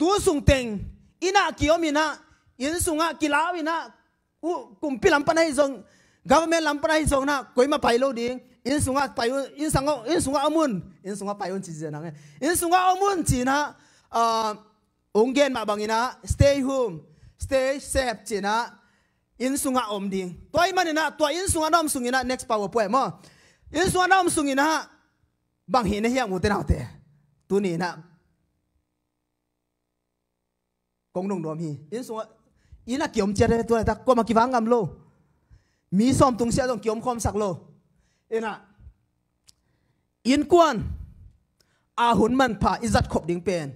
tu sung teng ina kiomina in sunga kilawina u kumpi lampanai zong government lampanai zong na koima pailo ding in sunga payo in sango in sunga amun in sunga payo chi jena nge in sunga amun chi na ungen ờ, ma bangina stay home stay safe chi na in sunga om ding toy na to in sunga nam sungina next power point mo in sunga nam sungina bang hi na hiang mu te na tu ni na กงดงนอมฮีอินสงอินักเกี่ยมเจริญตัวแต่ก็มากิ่วังกัโลมีซ้อมตุงเสียต้องเกี่ยมความสักโลเอ็นะอินกวนอาหุนมันพาอิจัดขบดิ่งเป็น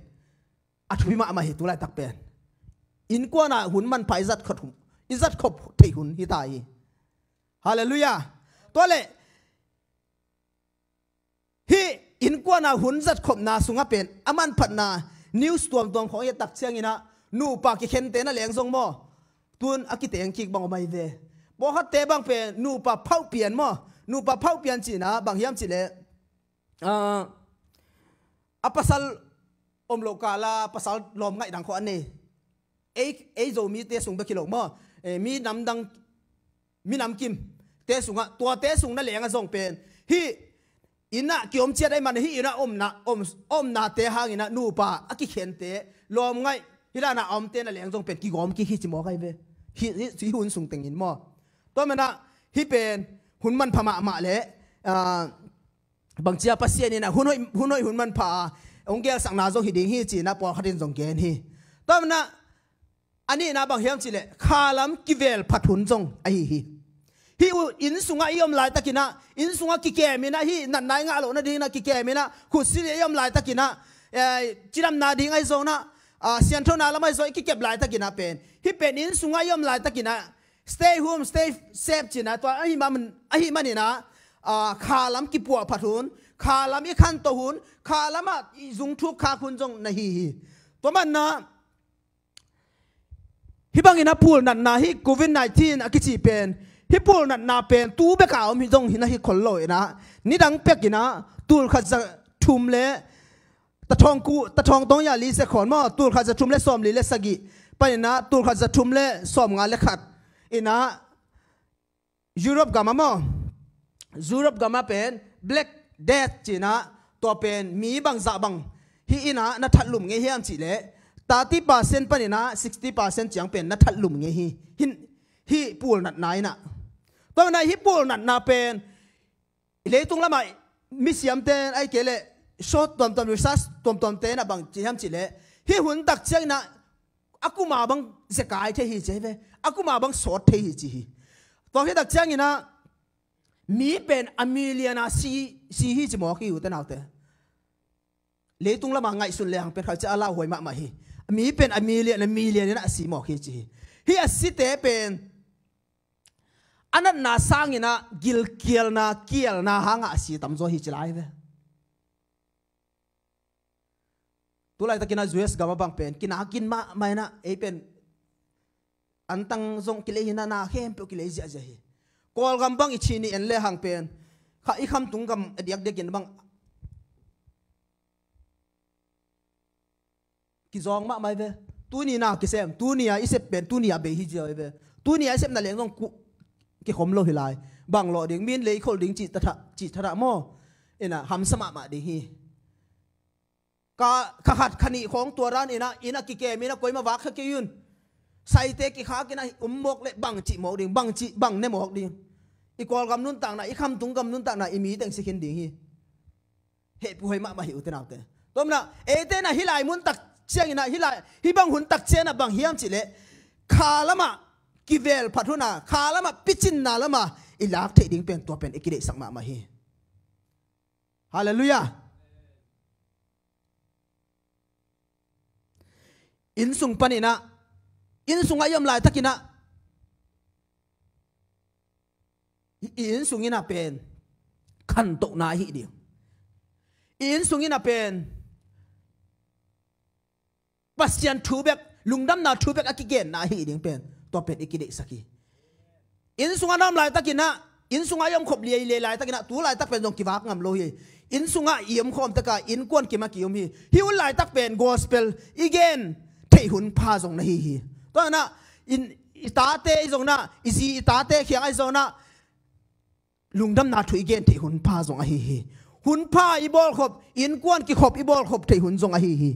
อัตวิมาอมาเหตุไรตักเป็นอินกวนอาหุนมันพาอิจัดขบอิจัดขบเทหุนฮิตายฮาเลลูยาตัวเละฮีอินกวนอาหุนจัดขบนาสุงะเป็นอามันพัดนา นิวส์ตัวมตัวของเอตักเชียงอินะนูปากกิเข็นเตน่ะเลงทรงมอตุนอกิเตงคิกบังออมเวบอฮัตเตบังเปนูปาเผาเปลี่ยนมอนูปาเผาเปลี่ยนจีนะบางยามจีเลอ่าอภัสลอมโลกาลาปัสลลอมไงดังขออนนี้เอ้เอ้โจมีเตสุงเบกิโลมอเอมีน้ำดังมีน้ำกิมเตสุงอะตัวเตสุงนั่นเลี้ยงทรงเป็นฮีอินะกิอมเจียได้มันฮีอินะอมนะอมอมนาเตหางอินะนูปาอกิเข็นเตลอมไงฮิลานาอมเตนอะไรยังงรงเป็นกิ่กอมกิ่ขี้จิมอใครเวฮิสิหุ่นสุงเต็งหินมอตัวมันนะฮิเป็นหุ่นมันพม่ามาเละบางเจ้าพัศยานี่นะหุ่นหุ่นหุ่นหุนมันพาองค์เกลสังนาจงหิดิ่งฮิจีนะปอขัดินจงเกนฮิตัวมันนะอันนี้นะบางเฮียมจิเละคาลัมกิเวลผัดหุ่นจงไอฮิฮิอินสุงายอมลายตะกินะอินสุงะกิเกมินะฮินันนายงาโลนะดีนะกิเกมินะขุสิเลยยอมลายตะกินะเอ่อจิรัมนาดีงไอโซนะอาเซียนงทนาละไม่ใช่กี่เก็บหลายตะกินนะเป็นฮิเป็นนินสุงายอมหลายตะกินนะ stay home stay safe จีนนะตัวอ้หิมันอ้หิมันนี่นะขาล้ำกี่ปัวผัดหุนขาล้ำอีขันตัวหุนขาล้ำอ่ะจุงทุกขาคุณจงนะฮีตัวมันนะฮิบังอินาพูดนั่นนะฮิโควิด19อักิจเป็นฮิพูดนั่นนะเป็นตู้เบกเอาไม่จงฮินาฮิคนลอยนะนี่ดังเป็กกินะตู้ขัดจัะทุ่มเละตะทองกูตะทองต้องอย่าลีเสขอนมอตูลขาจะชุมและสอมลีเลสกิไปนะตูลขาจะชุมเละสอมงานและขัดอินะยุโรปกามามอยุโรปกามาเป็น black death จีนะตัวเป็นมีบางจะบางฮีอินะนัทหลุมเงี้ยเฮียมจีเลตาที่เปอร์เซ็นต์ปนินะ60เปอร์เซ็นต์จียงเป็นนัทหลุมเงี้ยฮีฮินฮีปูลนัดไหนนะตัวนหนฮีปูลนัดนาเป็นเลยตรงละไหมมิเสียมเตนไอเกลเลสดตัวตอมรวสัสตัวตัวเตนะบังจิฮัมจิเลฮิหุนตักเจกนะอะกุมาบังเซกายเทฮิเจ้เวอะกุมาบังสอดเทฮิจีฮีตอฮิตักเจงินะมีเป็นอเมลียนาซีซีฮิจมอกิอเตนเอาเตเลตุงละมาไงสุนเลหังเป็นขาจะอลาหวยมามาฮิมีเป็นอเมลียนอเมรลียนะซีมอกิจีฮิอะซิเตเป็นอันนั้นน่าสังินะกิลกิลนะกิลนะหังอะซีตัมโซฮิจไลเว tu lai takina us gama bang pen kina kin ma na e pen antang zong kile hina na hem pe kile zia zia hi kol gam bang ichini en le hang pen kha i kham tung gam diak dekin bang ki zong ma mai ve tu ni na ki sem tu ni a isep pen tu ni a be hi zia ve tu ni a sem na leng zong ku ki khom lo hi bang lo ding min le khol ding chi ta tha chi tha mo ena ham sama ma ding hi ก็ขหัดขณีของตัวร้านอินะอินะกิเกมีนะกวยมาวักขกยุนใส่เตกิขากินะอุมมกเละบังจิหมอกดิงบังจิบังเนหมอกดิงอีกอลกำนุนต่างนะอีคำตุงกำนุนต่างนะอีมีแต่งสิเหนดิงฮีเหตุผู้ให้มามาหิวเตนเอาเตตัมันนะเอเตนะฮิลายมุนตักเชียงนะฮิลายฮิบังหุนตักเชียงนะบังเฮียมจิเละขาละมะกิเวลพัทุนาขาละมะปิจินนาละมะอีลักเทดิงเป็นตัวเป็นอีกิเดสักมามาฮีฮาเลลูยาอินสุงปนินะอินสุงอายมลายตะกินะอินสุงอินะเป็นขันตกนาฮีเดียวอินสุงอินะเป็นปัสยันทูเบกลุงดำนาทูเบกอกิเกนนาฮีเดียงเป็นตัวเป็นอิกิเดสักีอินสุงอายมลายตะกินะอินสุงอายมขบเลียเลลายตะกินะตัวลายตะเป็นตรงกิวากงามโลเีอินสุงอายมขอมตะกาอินกวนกิมากิยมฮีฮิวลายตะเป็นกอสเปลอีเกนเทหุนพาจงนะฮีฮีตัวนั้อินอิตาเตอจงน่ะอิซีอิตาเตเขียงไอจงน่ะลุงดำนาถุยเกนเทหุนพาจงอะฮีฮีหุนพาอีบอลขบอินกวนกิขบอีบอลขบเทหุนจงอะฮีฮี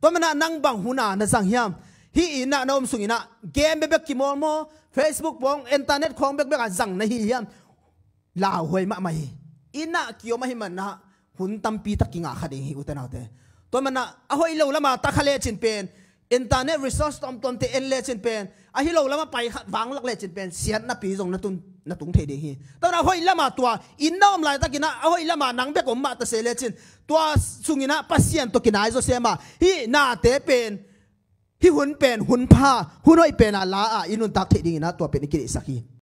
ตัวมันนนั่งบังหุนานะสังยามฮีอินะนอมสุงินะเกมเบกกิมอลโมเฟซบุ๊กบองอินเทอร์เน็ตของเบกเบกอจังนะฮีฮีลาวหวยมาไม่อินะเกี่ยวมาใหมมันนะหุนตัมปีตะกิงอ่ะคดีอุตนาเตตัวมันนอ่ะหอยเลวละมาตะคะเลจินเป็นินเทอร์เน็ตรีซอสตอมตอนที่เอ็นเลชินเป็นอ่ะฮิโล่ละมาไปวางลักเลชินเป็นเสียนัปีทรงนัตุนนัตุงเทเดียฮีแต่เราห้อยละมาตัวอินน้อมไหลตะกินนะห้อยละมานังเบกอมมาตะเซเลชินตัวสุงินะปัสเซียนตะกินไอโซเซมาฮีนาเตเป็นฮีหุนเป็นหุนผ้าหุ่นห้อยเป็นอะไรอ่ะอินุนตักเทเดียนะตัวเป็นิกิริสักฮี